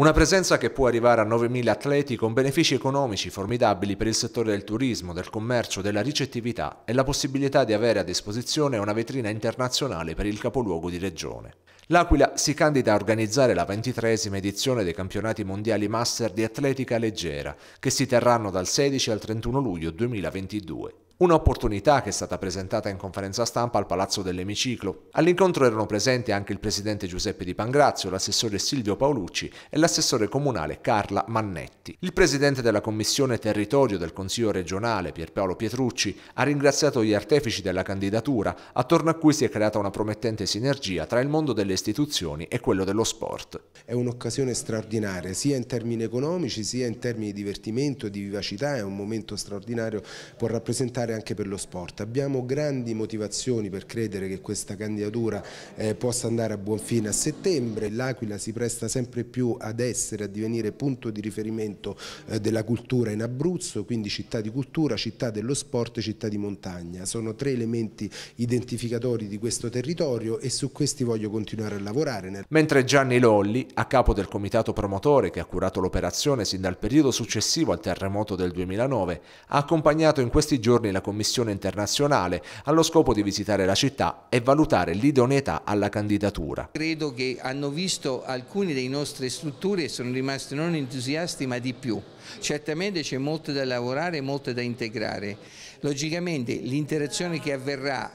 Una presenza che può arrivare a 9.000 atleti con benefici economici formidabili per il settore del turismo, del commercio, della ricettività e la possibilità di avere a disposizione una vetrina internazionale per il capoluogo di regione. L'Aquila si candida a organizzare la ventitresima edizione dei campionati mondiali master di atletica leggera, che si terranno dal 16 al 31 luglio 2022. Un'opportunità che è stata presentata in conferenza stampa al Palazzo dell'Emiciclo. All'incontro erano presenti anche il presidente Giuseppe Di Pangrazio, l'assessore Silvio Paolucci e l'assessore comunale Carla Mannetti. Il presidente della Commissione Territorio del Consiglio regionale, Pierpaolo Pietrucci, ha ringraziato gli artefici della candidatura, attorno a cui si è creata una promettente sinergia tra il mondo delle istituzioni e quello dello sport. È un'occasione straordinaria, sia in termini economici, sia in termini di divertimento, e di vivacità, è un momento straordinario, può rappresentare fare anche per lo sport. Abbiamo grandi motivazioni per credere che questa candidatura eh, possa andare a buon fine a settembre. L'Aquila si presta sempre più ad essere, a divenire punto di riferimento eh, della cultura in Abruzzo, quindi città di cultura, città dello sport e città di montagna. Sono tre elementi identificatori di questo territorio e su questi voglio continuare a lavorare. Mentre Gianni Lolli, a capo del comitato promotore che ha curato l'operazione sin dal periodo successivo al terremoto del 2009, ha accompagnato in questi giorni la della Commissione internazionale allo scopo di visitare la città e valutare l'idoneità alla candidatura. Credo che hanno visto alcune delle nostre strutture e sono rimasti non entusiasti ma di più. Certamente c'è molto da lavorare e molto da integrare. Logicamente l'interazione che avverrà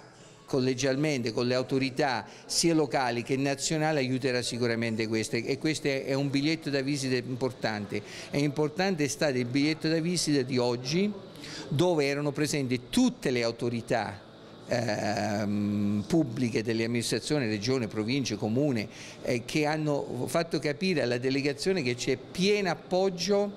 collegialmente con le autorità sia locali che nazionali aiuterà sicuramente questo e questo è un biglietto da visita importante. È importante stato il biglietto da visita di oggi dove erano presenti tutte le autorità Ehm, pubbliche delle amministrazioni, regione, province, comune, eh, che hanno fatto capire alla delegazione che c'è pieno appoggio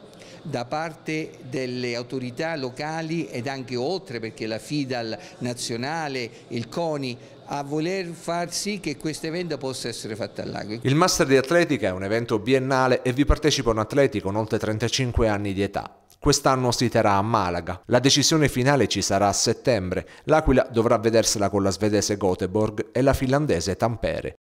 da parte delle autorità locali ed anche oltre perché la FIDAL nazionale, il CONI a voler far sì che questo evento possa essere fatto all'Aquila. Il Master di Atletica è un evento biennale e vi partecipano atleti con oltre 35 anni di età. Quest'anno si terrà a Malaga. La decisione finale ci sarà a settembre. L'Aquila dovrà vedersela con la svedese Göteborg e la finlandese Tampere.